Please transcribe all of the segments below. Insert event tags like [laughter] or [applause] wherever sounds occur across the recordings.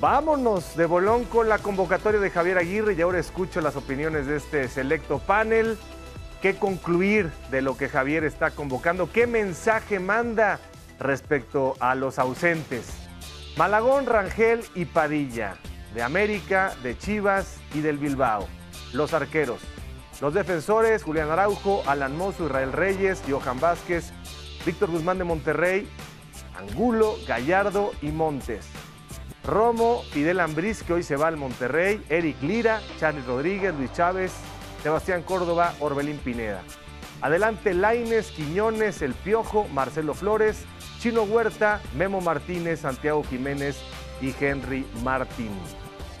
Vámonos de bolón con la convocatoria de Javier Aguirre y ahora escucho las opiniones de este selecto panel. ¿Qué concluir de lo que Javier está convocando? ¿Qué mensaje manda respecto a los ausentes? Malagón, Rangel y Padilla, de América, de Chivas y del Bilbao. Los arqueros, los defensores, Julián Araujo, Alan Mozo, Israel Reyes, Johan Vázquez, Víctor Guzmán de Monterrey, Angulo, Gallardo y Montes. Romo, Fidel Ambris, que hoy se va al Monterrey, Eric Lira, Charles Rodríguez, Luis Chávez, Sebastián Córdoba, Orbelín Pineda. Adelante Laines, Quiñones, El Piojo, Marcelo Flores, Chino Huerta, Memo Martínez, Santiago Jiménez y Henry Martín.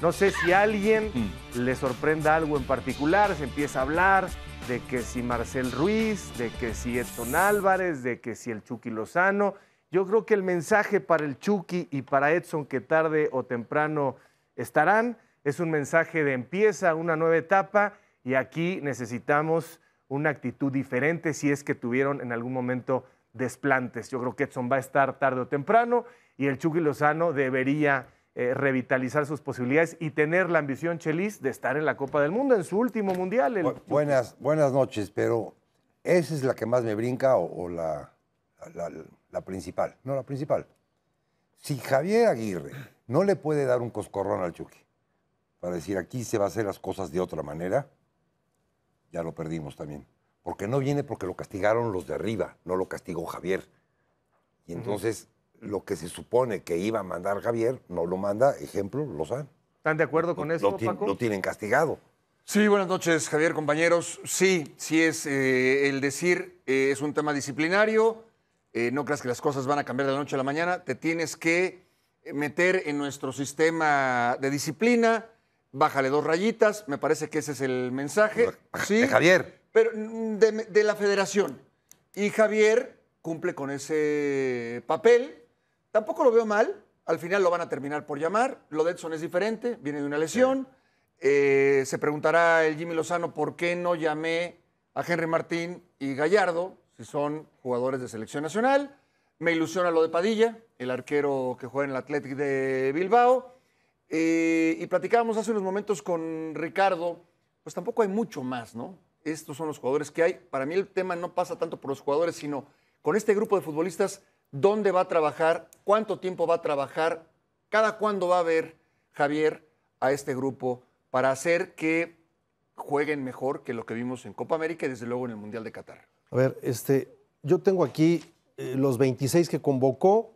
No sé si a alguien mm. le sorprenda algo en particular, se empieza a hablar de que si Marcel Ruiz, de que si Edson Álvarez, de que si el Chucky Lozano, yo creo que el mensaje para el Chucky y para Edson, que tarde o temprano estarán, es un mensaje de empieza una nueva etapa y aquí necesitamos una actitud diferente si es que tuvieron en algún momento desplantes. Yo creo que Edson va a estar tarde o temprano y el Chucky Lozano debería eh, revitalizar sus posibilidades y tener la ambición Chelis de estar en la Copa del Mundo en su último mundial. Buenas, buenas noches, pero esa es la que más me brinca o, la la principal, no la principal. Si Javier Aguirre no le puede dar un coscorrón al Chucky para decir aquí se va a hacer las cosas de otra manera, ya lo perdimos también. Porque no viene porque lo castigaron los de arriba, no lo castigó Javier. Y entonces lo que se supone que iba a mandar Javier no lo manda, ejemplo, saben ¿Están de acuerdo con eso? Lo, lo tienen castigado. Sí, buenas noches, Javier, compañeros. Sí, sí es eh, el decir, eh, es un tema disciplinario eh, no creas que las cosas van a cambiar de la noche a la mañana, te tienes que meter en nuestro sistema de disciplina, bájale dos rayitas, me parece que ese es el mensaje. Eh, ¿sí? De eh, Javier. Pero mm, de, la federación. Y Javier cumple con ese papel. Tampoco lo veo mal, al final lo van a terminar por llamar. Lo de Edson es diferente, viene de una lesión. se preguntará el Jimmy Lozano por qué no llamé a Henry Martín y Gallardo que son jugadores de selección nacional. Me ilusiona lo de Padilla, el arquero que juega en el Athletic de Bilbao. Eh, y platicábamos hace unos momentos con Ricardo, pues tampoco hay mucho más, ¿no? Estos son los jugadores que hay. Para mí el tema no pasa tanto por los jugadores, sino con este grupo de futbolistas, ¿dónde va a trabajar? ¿Cuánto tiempo va a trabajar? ¿Cada cuándo va a ver Javier a este grupo para hacer que jueguen mejor que lo que vimos en Copa América y desde luego en el Mundial de Qatar? A ver, este, yo tengo aquí eh, los 26 que convocó.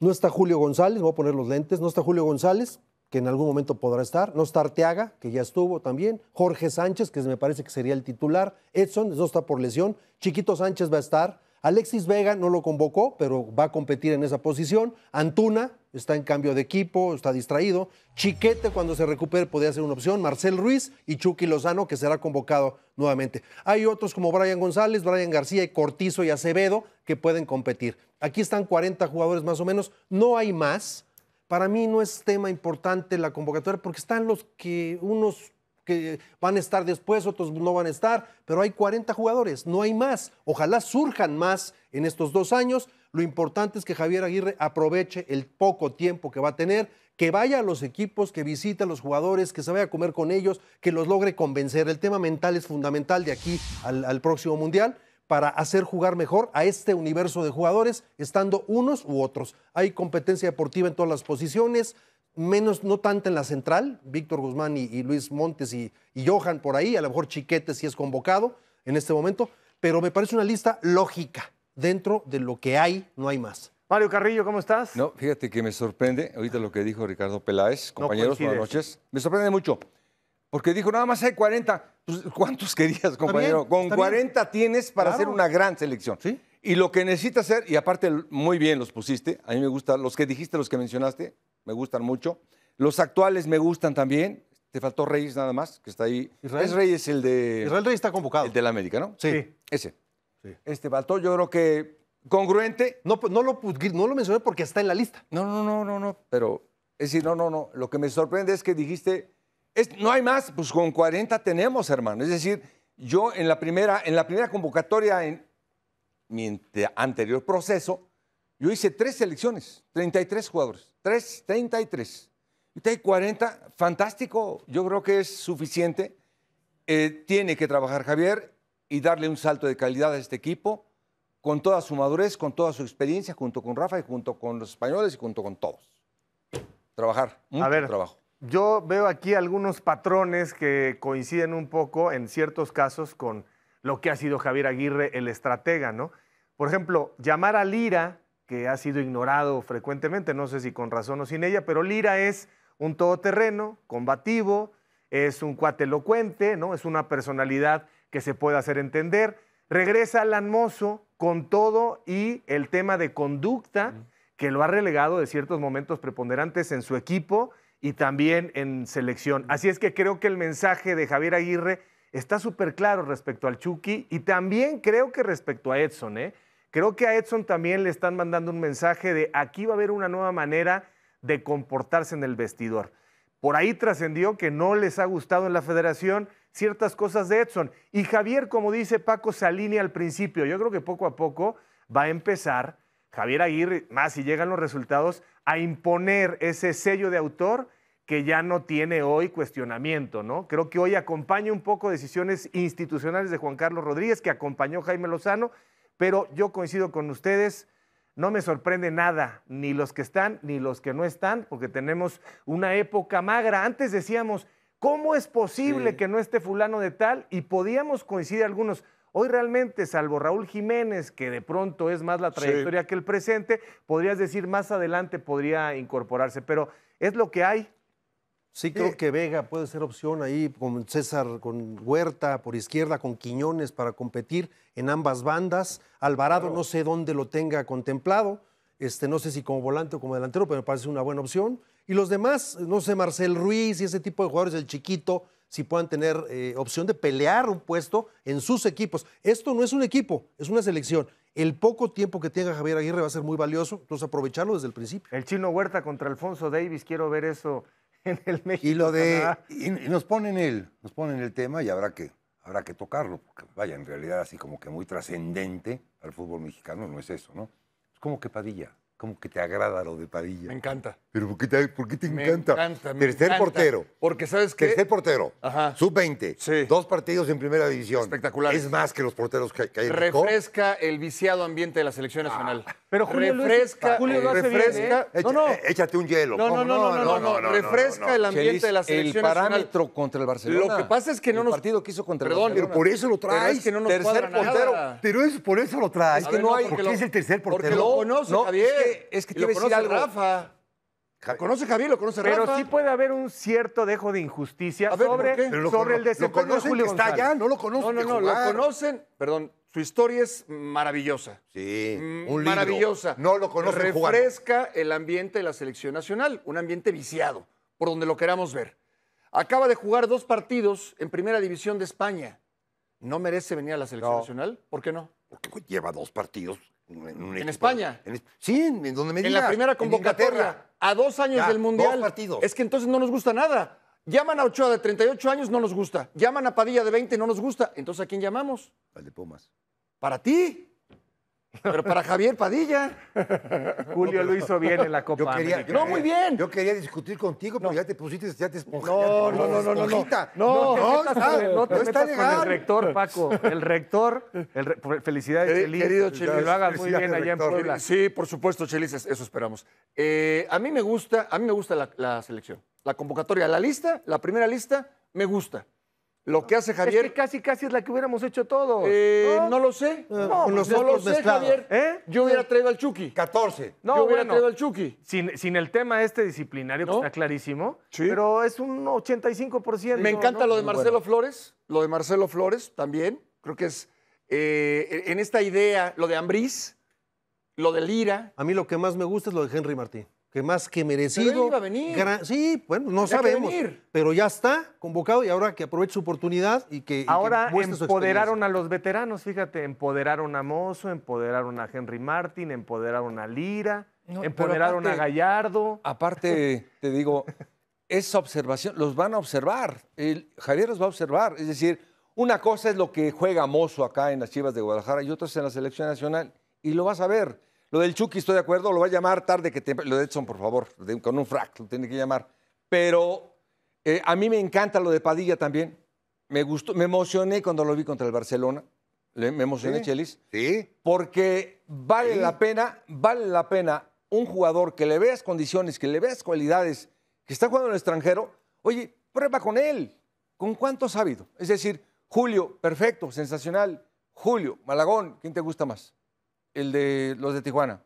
No está Julio González, voy a poner los lentes. No está Julio González, que en algún momento podrá estar. No está Arteaga, que ya estuvo también. Jorge Sánchez, que me parece que sería el titular. Edson, no está por lesión. Chiquito Sánchez va a estar. Alexis Vega no lo convocó, pero va a competir en esa posición. Antuna está en cambio de equipo, está distraído. Chiquete, cuando se recupere, podría ser una opción. Marcel Ruiz y Chucky Lozano, que será convocado nuevamente. Hay otros como Brian González, Brian García, y Cortizo y Acevedo que pueden competir. Aquí están 40 jugadores más o menos. No hay más. Para mí no es tema importante la convocatoria porque están los que unos que van a estar después, otros no van a estar, pero hay 40 jugadores, no hay más. Ojalá surjan más en estos dos años. Lo importante es que Javier Aguirre aproveche el poco tiempo que va a tener, que vaya a los equipos, que visite a los jugadores, que se vaya a comer con ellos, que los logre convencer. El tema mental es fundamental de aquí al, al próximo Mundial para hacer jugar mejor a este universo de jugadores, estando unos u otros. Hay competencia deportiva en todas las posiciones, menos, no tanto en la central, Víctor Guzmán y, Luis Montes y, Johan por ahí, a lo mejor Chiquete si es convocado en este momento, pero me parece una lista lógica. Dentro de lo que hay, no hay más. Mario Carrillo, ¿cómo estás? No, fíjate que me sorprende ahorita lo que dijo Ricardo Peláez, compañeros, buenas noches. Me sorprende mucho, porque dijo, nada más hay 40. Pues, ¿Cuántos [laughs] querías, compañero? Con 40 tienes para hacer una gran selección. Y lo que necesitas hacer, y aparte muy bien los pusiste, a mí me gusta, los que dijiste, los que mencionaste, me gustan mucho. Los actuales me gustan también. Te faltó Reyes nada más, que está ahí. es Reyes el de. Israel Reyes está convocado. El la América, ¿no? Sí. Ese. Este faltó, yo creo que congruente. No, pues, no, lo, no lo mencioné porque está en la lista. No, no, no, no, no. Pero es decir, no, no, no. Lo que me sorprende es que dijiste, es, no hay más, pues con 40 tenemos, hermano. Es decir, yo en la primera, en la primera convocatoria, en mi anterior proceso, yo hice tres selecciones, 33 jugadores, Tres, 33. Y hay 40, fantástico, yo creo que es suficiente. Eh, tiene que trabajar Javier y darle un salto de calidad a este equipo con toda su madurez, con toda su experiencia, junto con Rafa y junto con los españoles y junto con todos. Trabajar, mucho a ver, trabajo. Yo veo aquí algunos patrones que coinciden un poco en ciertos casos con lo que ha sido Javier Aguirre, el estratega, ¿no? Por ejemplo, llamar a Lira que ha sido ignorado frecuentemente, no sé si con razón o sin ella, pero Lira es un todoterreno, combativo, es un cuate elocuente, ¿no? es una personalidad que se puede hacer entender. Regresa Alan Mozo con todo y el tema de conducta que lo ha relegado de ciertos momentos preponderantes en su equipo y también en selección. Así es que creo que el mensaje de Javier Aguirre está súper claro respecto al Chucky y también creo que respecto a Edson. ¿eh? Creo que a Edson también le están mandando un mensaje de aquí va a haber una nueva manera de comportarse en el vestidor. Por ahí trascendió que no les ha gustado en la federación ciertas cosas de Edson. Y Javier, como dice Paco, se alinea al principio. Yo creo que poco a poco va a empezar Javier Aguirre, más si llegan los resultados, a imponer ese sello de autor que ya no tiene hoy cuestionamiento, ¿no? Creo que hoy acompaña un poco decisiones institucionales de Juan Carlos Rodríguez, que acompañó Jaime Lozano pero yo coincido con ustedes, no me sorprende nada, ni los que están, ni los que no están, porque tenemos una época magra. Antes decíamos, ¿cómo es posible que no esté fulano de tal? Y podíamos coincidir algunos. Hoy realmente, salvo Raúl Jiménez, que de pronto es más la trayectoria que el presente, podrías decir más adelante podría incorporarse, pero es lo que hay, Sí, creo que Vega puede ser opción ahí con César, con Huerta por izquierda, con Quiñones para competir en ambas bandas. Alvarado no sé dónde lo tenga contemplado, este, no sé si como volante o como delantero, pero me parece una buena opción. Y los demás, no sé, Marcel Ruiz y ese tipo de jugadores, el chiquito, si puedan tener eh, opción de pelear un puesto en sus equipos. Esto no es un equipo, es una selección. El poco tiempo que tenga Javier Aguirre va a ser muy valioso, entonces aprovecharlo desde el principio. El chino Huerta contra Alfonso Davis, quiero ver eso [laughs] el México. Y lo de. Y, nos ponen el, nos ponen el tema y habrá que, habrá que tocarlo, porque vaya, en realidad así como que muy trascendente al fútbol mexicano no es eso, ¿no? Es como que Padilla como que te agrada lo de Padilla. Me encanta. Pero ¿por qué te, encanta? qué te me encanta? me Tercer portero. Porque sabes que... Tercer portero. Ajá. Sub-20. Sí. Dos partidos en primera división. Espectacular. Es más que los porteros que, hay. Refresca el viciado ambiente de la selección ah. nacional. Pero Julio refresca, Julio eh, bien, ¿eh? no, no. Échate un hielo. No, no, no, no, no, no, refresca el ambiente de la selección nacional. El parámetro contra el Barcelona. Lo que pasa es que no nos El partido que hizo contra el Barcelona. pero por eso lo traes. Es que no nos tercer portero. Pero es por eso lo traes. Es que no hay porque es el tercer portero. lo conoce, Javier es que Rafa. conoce Javier, lo conoce Rafa. Pero sí puede haber un cierto dejo de injusticia sobre, el desempeño lo de Julio está allá, no lo conocen. No, no, no, lo conocen. Perdón, su historia es maravillosa. Sí, mm, Maravillosa. No lo conocen Refresca el ambiente de la selección nacional, un ambiente viciado, por donde lo queramos ver. Acaba de jugar dos partidos en Primera División de España. ¿No merece venir a la selección nacional? ¿Por qué no? Porque lleva dos partidos en, España. sí, en donde me En la primera convocatoria, a dos años del Mundial. Es que entonces no nos gusta nada. Llaman a Ochoa de 38 años, no nos gusta. Llaman a Padilla de 20, no nos gusta. Entonces, ¿a quién llamamos? Al de Pumas. Para ti. Pero para Javier Padilla. [laughs] Julio lo hizo bien en la Copa. Yo quería, América. no, ¿eh? muy bien. Yo quería discutir contigo, pero ya te pusiste, ya te esponjaste. No, no, no, no, no. No, no, no, no, no te metas con el rector, Paco. El rector, el pues, felicidades, Querido Chelis. Que lo hagas muy bien allá en Puebla. Sí, por supuesto, Chelis, eso esperamos. Eh, a mí me gusta, a mí me gusta la, la selección, la convocatoria, la lista, la primera lista, me gusta. Lo que hace Javier. Es que casi, casi es la que hubiéramos hecho todos. Eh, ¿No? lo sé. No, lo pues sé, Javier. ¿Eh? Yo hubiera traído al Chucky. 14. No, Yo hubiera traído al Chucky. Sin, sin, el tema este disciplinario, está clarísimo. Pero es un 85%. Me encanta lo de Marcelo Flores. Lo de Marcelo Flores también. Creo que es. Eh, en esta idea, lo de Ambriz, lo de Lira. A mí lo que más me gusta es lo de Henry Martín que más que merecido. Sí, bueno, no sabemos. Pero ya está convocado y ahora que aproveche su oportunidad y que. Ahora empoderaron a los veteranos, fíjate, empoderaron a Mozo, empoderaron a Henry Martin, empoderaron a Lira, empoderaron a Gallardo. Aparte, te digo, esa observación, los van a observar. Javier los va a observar. Es decir, una cosa es lo que juega Mozo acá en las Chivas de Guadalajara y otra es en la selección nacional. Y lo vas a ver. Lo del Chucky, estoy de acuerdo, lo va a llamar tarde que te... Lo de Edson, por favor, con un frac, lo tiene que llamar. Pero eh, a mí me encanta lo de Padilla también. Me gustó, me emocioné cuando lo vi contra el Barcelona. me emocioné, Chelis. Sí. Porque vale la pena, vale la pena un jugador que le veas condiciones, que le veas cualidades, que está jugando en el extranjero. Oye, prueba con él. ¿Con cuánto ha Es decir, Julio, perfecto, sensacional. Julio, Malagón, ¿quién te gusta más? El de los de Tijuana.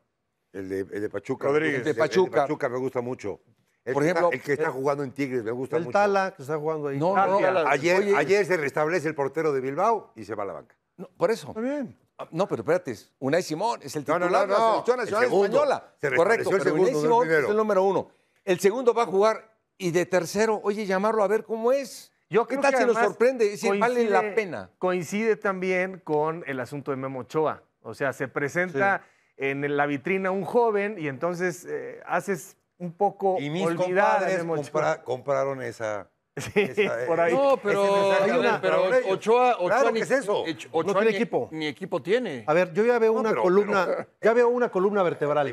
El de, el de Pachuca. El de Pachuca. me gusta mucho. El Por ejemplo, el que está jugando en Tigres, me gusta mucho. El Tala, que está jugando ahí. No, no, ayer, se restablece el portero de Bilbao y se va a la banca. No, por eso. Está bien. Ah, no, pero espérate, Unai Simón es el titular no, de la selección nacional española. Correcto, pero segundo, Simón es el número uno. El segundo va a jugar y de tercero, oye, llamarlo a ver cómo es. Yo ¿Qué tal si nos sorprende? Si vale la pena. Coincide también con el asunto de Memo Ochoa. O sea, se presenta en la vitrina un joven y entonces eh, haces un poco y mis compraron esa... [laughs] Eh, por ahí. No, pero, Ochoa, Ochoa claro, ni, es eso? Eh, tiene equipo. Ni equipo tiene. A ver, yo ya veo una columna, ya veo una columna vertebral. Ahí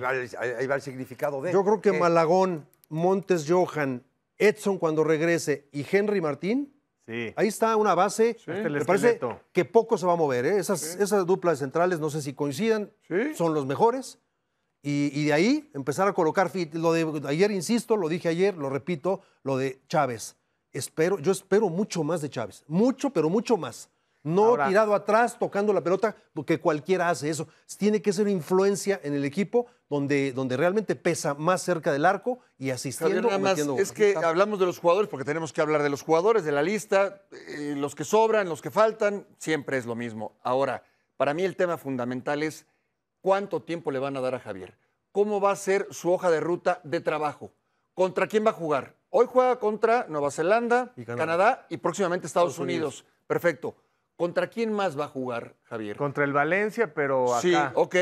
va, el, significado de. Yo creo que Malagón, Montes Johan, Edson cuando regrese y Henry Martín Ahí está una base. Este parece que poco se va a mover. ¿eh? Esas, duplas centrales, no sé si coincidan, son los mejores. Y, de ahí empezar a colocar fit. Lo de ayer, insisto, lo dije ayer, lo repito, lo de Chávez. Espero, yo espero mucho más de Chávez. Mucho, pero mucho más. No tirado atrás, tocando la pelota, que cualquiera hace eso. Tiene que ser influencia en el equipo donde, donde realmente pesa más cerca del arco y asistiendo. es que hablamos de los jugadores porque tenemos que hablar de los jugadores, de la lista, eh, los que sobran, los que faltan, siempre es lo mismo. Ahora, para mí el tema fundamental es cuánto tiempo le van a dar a Javier. ¿Cómo va a ser su hoja de ruta de trabajo? ¿Contra quién va a jugar? Hoy juega contra Nueva Zelanda, Canadá. y próximamente Estados, Unidos. Perfecto. ¿Contra quién más va a jugar, Javier? Contra el Valencia, pero acá. Sí, ok.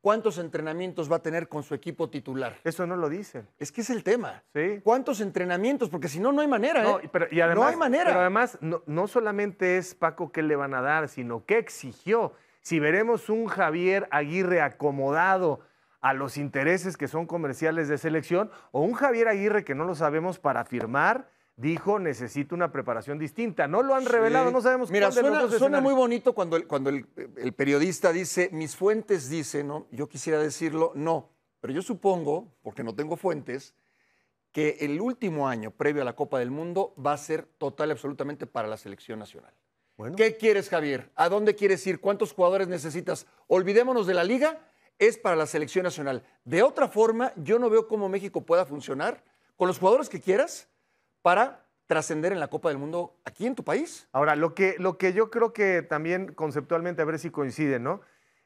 ¿Cuántos entrenamientos va a tener con su equipo titular? Eso no lo dicen. Es que es el tema. Sí. ¿Cuántos entrenamientos? Porque si no, no hay manera. No, ¿eh? hay manera. Pero además, no solamente es Paco qué le van a dar, sino qué exigió. Si veremos un Javier Aguirre acomodado, a los intereses que son comerciales de selección o un Javier Aguirre que no lo sabemos para firmar dijo necesito una preparación distinta. No lo han revelado, no sabemos Mira, suena, suena muy bonito cuando, el, periodista dice, mis fuentes dicen, ¿no? Yo quisiera decirlo, no. Pero yo supongo, porque no tengo fuentes, que el último año previo a la Copa del Mundo va a ser total y absolutamente para la selección nacional. ¿Qué quieres, Javier? ¿A dónde quieres ir? ¿Cuántos jugadores necesitas? Olvidémonos de la liga, es para la selección nacional. De otra forma, yo no veo cómo México pueda funcionar con los jugadores que quieras, para trascender en la Copa del Mundo aquí en tu país. Ahora, lo que, yo creo que también conceptualmente, a ver si coincide, ¿no?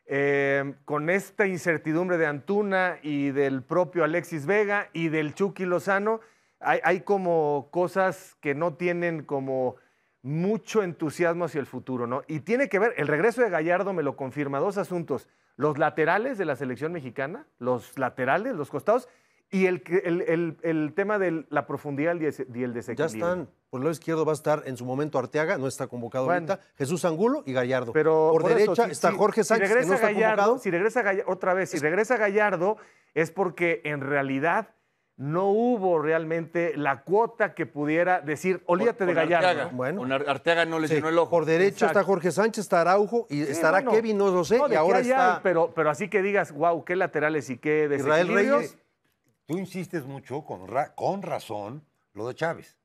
Em, con esta incertidumbre de Antuna y del propio Alexis Vega y del Chucky Lozano, hay, hay, como cosas que no tienen como mucho entusiasmo hacia el futuro, ¿no? Y tiene que ver, el regreso de Gallardo me lo confirma, dos asuntos, los laterales de la selección mexicana, los laterales, los costados, y el, el, el, tema de la profundidad y el desequilibrio. Ya están. Por el lado izquierdo va a estar en su momento Arteaga, no está convocado ahorita, Jesús Angulo y Gallardo. Pero por, derecha está Jorge Sánchez, no está convocado. Si regresa Gallardo, otra vez, si regresa Gallardo es porque en realidad no hubo realmente la cuota que pudiera decir, olvídate de Gallardo. Arteaga. ¿no? Bueno, Arteaga no le llenó el ojo. Por derecho está Jorge Sánchez, está Araujo y estará Kevin, no lo sé, y ahora está... Pero, pero así que digas, wow, qué laterales y qué desequilibrios. Israel Reyes tú insistes mucho, con, con razón, lo de Chávez.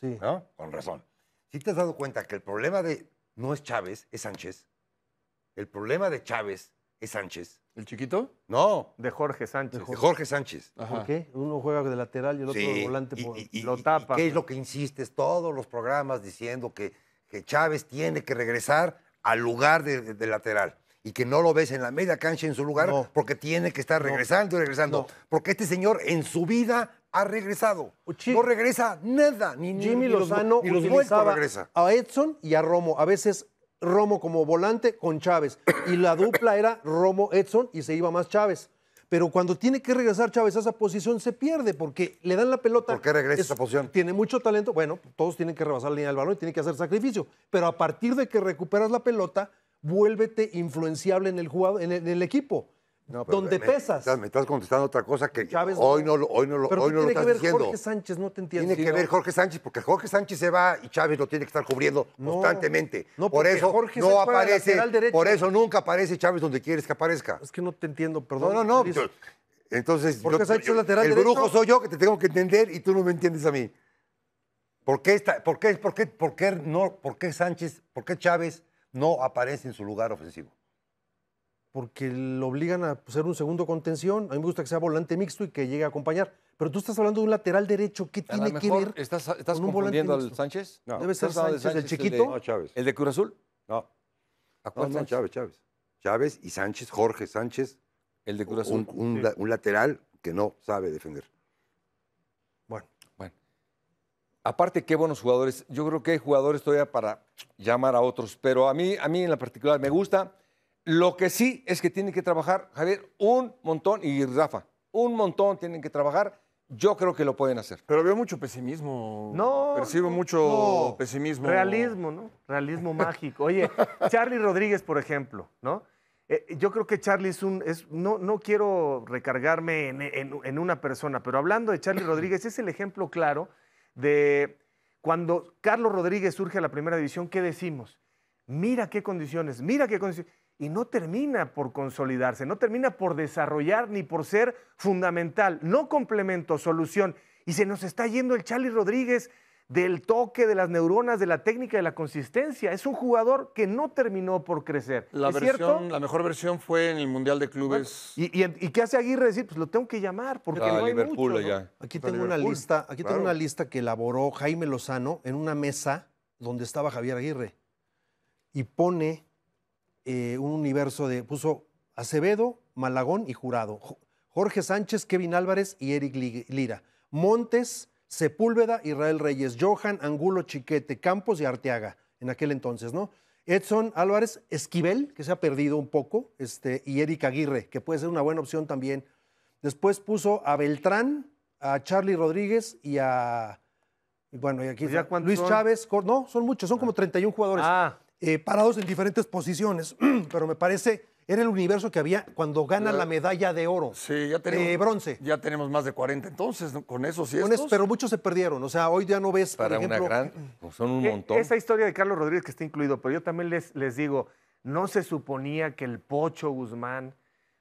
Sí. ¿no? Con razón. Si ¿Sí te has dado cuenta que el problema de no es Chávez, es Sánchez. El problema de Chávez es Sánchez. ¿El chiquito? No. De Jorge Sánchez. De Jorge, Sánchez. ¿Por qué? Uno juega de lateral y el otro volante lo tapa. ¿Qué es lo que insistes todos los programas diciendo que, que Chávez tiene que regresar al lugar de lateral? y que no lo ves en la media cancha en su lugar porque tiene que estar regresando y regresando. Porque este señor en su vida ha regresado. no regresa nada. Ni, Jimmy Lozano a Edson y a Romo. A veces Romo como volante con Chávez. Y la dupla era Romo-Edson y se iba más Chávez. Pero cuando tiene que regresar Chávez a esa posición se pierde porque le dan la pelota. ¿Por qué regresa esa posición? Tiene mucho talento. Bueno, todos tienen que rebasar la línea del balón y tienen que hacer sacrificio. Pero a partir de que recuperas la pelota, vuélvete influenciable en el, jugador, en, el equipo. donde pesas. Me estás contestando otra cosa que hoy no, hoy no, hoy no lo estás diciendo. Tiene que ver Jorge Sánchez, no te entiendo. Tiene que ver Jorge Sánchez, porque Jorge Sánchez se va y Chávez lo tiene que estar cubriendo constantemente. No, por eso no aparece. Por eso nunca aparece Chávez donde quieres que aparezca. Es que no te entiendo, perdón. No, no, no. entonces, yo, lateral el brujo soy yo que te tengo que entender y tú no me entiendes a mí. ¿Por qué, por por qué, por qué no, por qué Sánchez, por qué Chávez no aparece en su lugar ofensivo? Porque lo obligan a ser un segundo contención. A mí me gusta que sea volante mixto y que llegue a acompañar. Pero tú estás hablando de un lateral derecho. ¿Qué tiene que ver? ¿Estás, estás con un confundiendo al Sánchez? No. Debe ser Sánchez, el chiquito. El de, no, Chávez. ¿El de Cruz Azul? No. cuál no, Chávez, Chávez. Chávez y Sánchez, Jorge Sánchez. El de Cruz Azul. un lateral que no sabe defender. Aparte, qué buenos jugadores. Yo creo que hay jugadores todavía para llamar a otros, pero a mí, a mí en la particular me gusta. Lo que sí es que tienen que trabajar, Javier, un montón, y Rafa, un montón tienen que trabajar. Yo creo que lo pueden hacer. Pero veo mucho pesimismo. No. Percibo mucho pesimismo. Realismo, ¿no? Realismo [laughs] mágico. Oye, Charlie Rodríguez, por ejemplo, ¿no? Eh, yo creo que Charlie es un. Es, no, no quiero recargarme en, en una persona, pero hablando de Charlie Rodríguez, es el ejemplo claro de cuando Carlos Rodríguez surge a la primera división, ¿qué decimos? Mira qué condiciones, mira qué condiciones. Y no termina por consolidarse, no termina por desarrollar ni por ser fundamental, no complemento, solución. Y se nos está yendo el Charlie Rodríguez del toque, de las neuronas, de la técnica, de la consistencia. Es un jugador que no terminó por crecer. La, la mejor versión fue en el Mundial de Clubes. y, qué hace Aguirre? Decir, pues lo tengo que llamar porque no hay mucho, Aquí, tengo Una lista, aquí tengo una lista que elaboró Jaime Lozano en una mesa donde estaba Javier Aguirre y pone eh, un universo de, puso Acevedo, Malagón y Jurado, Jorge Sánchez, Kevin Álvarez y Eric Lira, Montes, Sepúlveda, Israel Reyes, Johan, Angulo, Chiquete, Campos y Arteaga, en aquel entonces, ¿no? Edson Álvarez Esquivel, que se ha perdido un poco, este, y Eric Aguirre, que puede ser una buena opción también. Después puso a Beltrán, a Charlie Rodríguez y a. Bueno, y aquí ¿Pues Luis Chávez. No, son muchos, son como 31 ah. jugadores. Ah. Eh, parados en diferentes posiciones, [clears throat] pero me parece era el universo que había cuando gana la medalla de oro. Sí, ya tenemos. De bronce. Ya tenemos más de 40 entonces, con eso sí pero muchos se perdieron. O sea, hoy ya no ves. Para una gran. Eh, son un eh, montón. Esa historia de Carlos Rodríguez que está incluido, pero yo también les, les digo, no se suponía que el Pocho Guzmán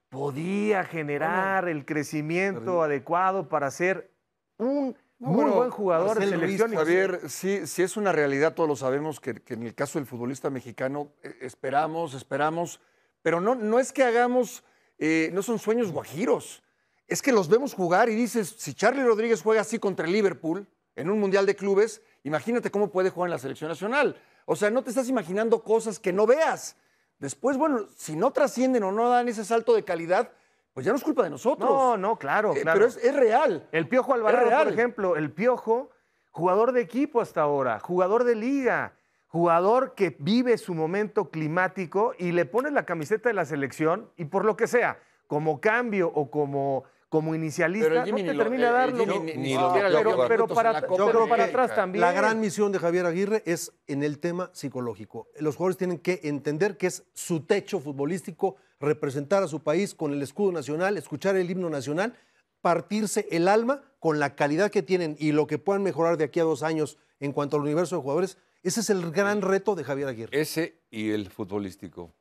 podía generar el crecimiento adecuado para ser un muy buen jugador de selección. Javier, sí, es una realidad, todos lo sabemos, que, en el caso del futbolista mexicano eh, esperamos, esperamos pero no, no es que hagamos, eh, no son sueños guajiros. Es que los vemos jugar y dices, si Charlie Rodríguez juega así contra el Liverpool en un Mundial de Clubes, imagínate cómo puede jugar en la selección nacional. O sea, no te estás imaginando cosas que no veas. Después, bueno, si no trascienden o no dan ese salto de calidad, pues ya no es culpa de nosotros. No, no, claro, eh, claro. Pero es, es, real. El Piojo Alvarado, por ejemplo, el Piojo, jugador de equipo hasta ahora, jugador de liga, jugador que vive su momento climático y le pone la camiseta de la selección y por lo que sea, como cambio o como como inicialista no te termina de darlo. Ah, pero para, pero para atrás también. La gran misión de Javier Aguirre es en el tema psicológico. Los jugadores tienen que entender que es su techo futbolístico, representar a su país con el escudo nacional, escuchar el himno nacional, partirse el alma con la calidad que tienen y lo que puedan mejorar de aquí a dos años en cuanto al universo de jugadores. Ese es el gran reto de Javier Aguirre. Ese y el futbolístico.